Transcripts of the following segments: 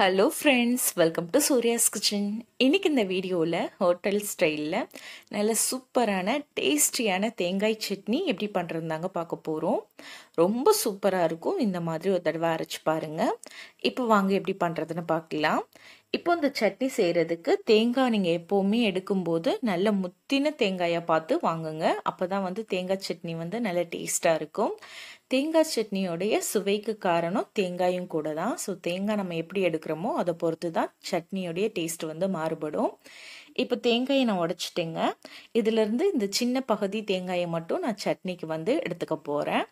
hello friends welcome to Surya's kitchen இன்றைக்கி இந்த வீடியோவில் ஹோட்டல் ஸ்டைலில் நல்ல சூப்பரான டேஸ்டியான தேங்காய் சட்னி எப்படி பண்ணுறதுந்தாங்க பார்க்க போகிறோம் ரொம்ப சூப்பராக இருக்கும் இந்த மாதிரி ஒரு தடவை அரைச்சி பாருங்கள் இப்போ வாங்க எப்படி பண்ணுறதுன்னு பார்க்கலாம் இப்போ இந்த சட்னி செய்கிறதுக்கு தேங்காய் நீங்கள் எப்போவுமே எடுக்கும்போது நல்ல முத்தின தேங்காயை பார்த்து வாங்குங்க அப்போ தான் வந்து தேங்காய் சட்னி வந்து நல்ல டேஸ்ட்டாக இருக்கும் தேங்காய் சட்னியோடைய சுவைக்கு காரணம் தேங்காயும் கூட தான் ஸோ தேங்காய் நம்ம எப்படி எடுக்கிறோமோ அதை பொறுத்து தான் சட்னியோடைய டேஸ்ட் வந்து மாறுபடும் இப்போ தேங்காயை நான் உடச்சிட்டேங்க இதிலேருந்து இந்த சின்ன பகுதி தேங்காயை மட்டும் நான் சட்னிக்கு வந்து எடுத்துக்க போகிறேன்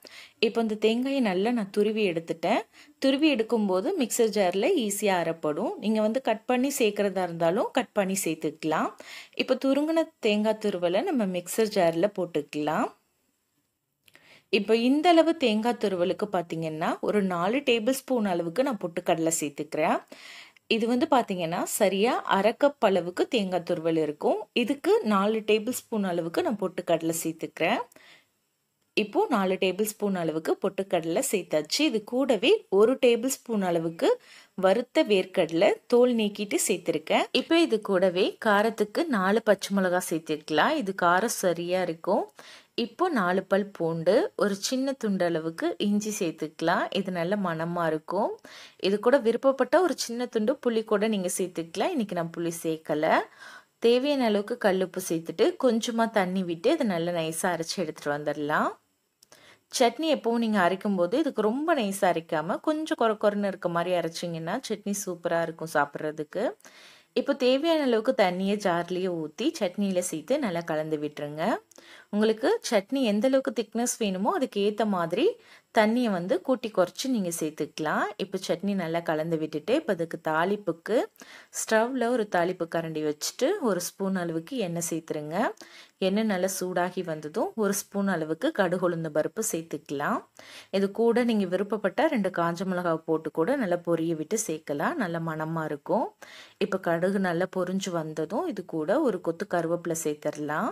இப்போ இந்த தேங்காயை நல்லா நான் துருவி எடுத்துட்டேன் துருவி எடுக்கும்போது மிக்சர் ஜாரில் ஈஸியாக அறப்படும் நீங்கள் வந்து கட் பண்ணி சேர்க்குறதா இருந்தாலும் கட் பண்ணி சேர்த்துக்கலாம் இப்போ துருங்கின தேங்காய் துருவலை நம்ம மிக்சர் ஜாரில் போட்டுக்கலாம் இப்போ இந்த அளவு தேங்காய் துருவலுக்கு பார்த்தீங்கன்னா ஒரு நாலு டேபிள் ஸ்பூன் அளவுக்கு நான் பொட்டுக்கடலை சேர்த்துக்கிறேன் இது வந்து பார்த்தீங்கன்னா சரியாக அரைக்கப் அளவுக்கு தேங்காய் துருவல் இருக்கும் இதுக்கு நாலு டேபிள் ஸ்பூன் அளவுக்கு நான் பொட்டுக்கடலை சேர்த்துக்கிறேன் இப்போது நாலு டேபிள் ஸ்பூன் அளவுக்கு பொட்டுக்கடலை சேர்த்தாச்சு இது கூடவே ஒரு டேபிள் ஸ்பூன் அளவுக்கு வறுத்த வேர்க்கடலை தோல் நீக்கிட்டு சேர்த்துருக்கேன் இப்போ இது கூடவே காரத்துக்கு நாலு பச்சை மிளகா சேர்த்துக்கலாம் இது காரம் சரியாக இருக்கும் இப்போ நாலு பல் பூண்டு ஒரு சின்ன துண்டு அளவுக்கு இஞ்சி சேர்த்துக்கலாம் இது நல்ல மனமா இருக்கும் இது கூட விருப்பப்பட்ட ஒரு சின்ன துண்டு புளி கூட நீங்கள் சேர்த்துக்கலாம் இன்றைக்கி நான் புளி சேர்க்கல தேவையான அளவுக்கு கல்லுப்பு சேர்த்துட்டு கொஞ்சமாக தண்ணி விட்டு இதை நல்லா நைஸாக அரைச்சி எடுத்துகிட்டு வந்துடலாம் சட்னி எப்பவும் நீங்கள் அரைக்கும்போது இதுக்கு ரொம்ப நைஸாக அரைக்காமல் கொஞ்சம் குறை குறைன்னு இருக்க மாதிரி அரைச்சிங்கன்னா சட்னி சூப்பராக இருக்கும் சாப்பிட்றதுக்கு இப்போ தேவையான அளவுக்கு தண்ணியை ஜார்லேயே ஊற்றி சட்னியில் சேர்த்து நல்லா கலந்து விட்டுருங்க உங்களுக்கு சட்னி எந்த அளவுக்கு திக்னஸ் வேணுமோ அதுக்கு ஏற்ற மாதிரி தண்ணியை வந்து கூட்டி குறைச்சி நீங்கள் சேர்த்துக்கலாம் இப்போ சட்னி நல்லா கலந்து விட்டுட்டு இப்போ அதுக்கு தாளிப்புக்கு ஸ்டவ்வில் ஒரு தாளிப்பு கரண்டி வச்சுட்டு ஒரு ஸ்பூன் அளவுக்கு எண்ணெய் சேர்த்துருங்க எண்ணெய் நல்லா சூடாகி வந்ததும் ஒரு ஸ்பூன் அளவுக்கு கடுகுளுந்து பருப்பு சேர்த்துக்கலாம் இது கூட நீங்கள் விருப்பப்பட்டால் ரெண்டு காஞ்ச மிளகாய் போட்டு கூட நல்லா பொரிய விட்டு சேர்க்கலாம் நல்ல மணமாக இருக்கும் இப்போ க கடுகு நல்லா பொறிஞ்சு வந்ததும் இது கூட ஒரு கொத்து கருவேப்பிலை சேர்த்துடலாம்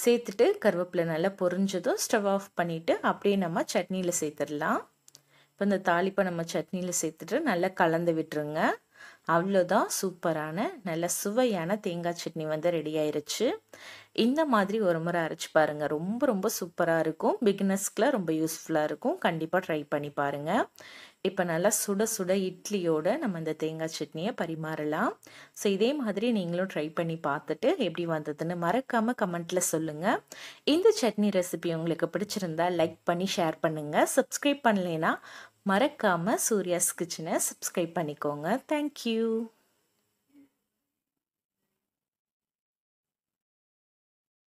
சேர்த்துட்டு கருவேப்பிலை நல்லா பொரிஞ்சதும் ஸ்டவ் ஆஃப் பண்ணிவிட்டு அப்படியே நம்ம சட்னியில் சேர்த்துடலாம் இப்போ இந்த தாளிப்பை நம்ம சட்னியில் சேர்த்துட்டு நல்லா கலந்து விட்டுருங்க அவ்வளோதான் சூப்பரான நல்ல சுவையான தேங்காய் சட்னி வந்து ரெடி ஆயிருச்சு இந்த மாதிரி ஒரு முறை அரைச்சி பாருங்கள் ரொம்ப ரொம்ப சூப்பராக இருக்கும் பிகினர்ஸ்க்குலாம் ரொம்ப யூஸ்ஃபுல்லாக இருக்கும் கண்டிப்பாக ட்ரை பண்ணி பாருங்கள் இப்போ நல்லா சுட சுட இட்லியோட நம்ம இந்த தேங்காய் சட்னியை பரிமாறலாம் ஸோ இதே மாதிரி நீங்களும் ட்ரை பண்ணி பார்த்துட்டு எப்படி வந்ததுன்னு மறக்காமல் கமெண்ட்ல சொல்லுங்கள் இந்த சட்னி ரெசிபி உங்களுக்கு பிடிச்சிருந்தா லைக் பண்ணி ஷேர் பண்ணுங்கள் சப்ஸ்கிரைப் பண்ணலைன்னா மறக்காமல் சூர்யாஸ் கிச்சனை சப்ஸ்கிரைப் பண்ணிக்கோங்க தேங்க்யூ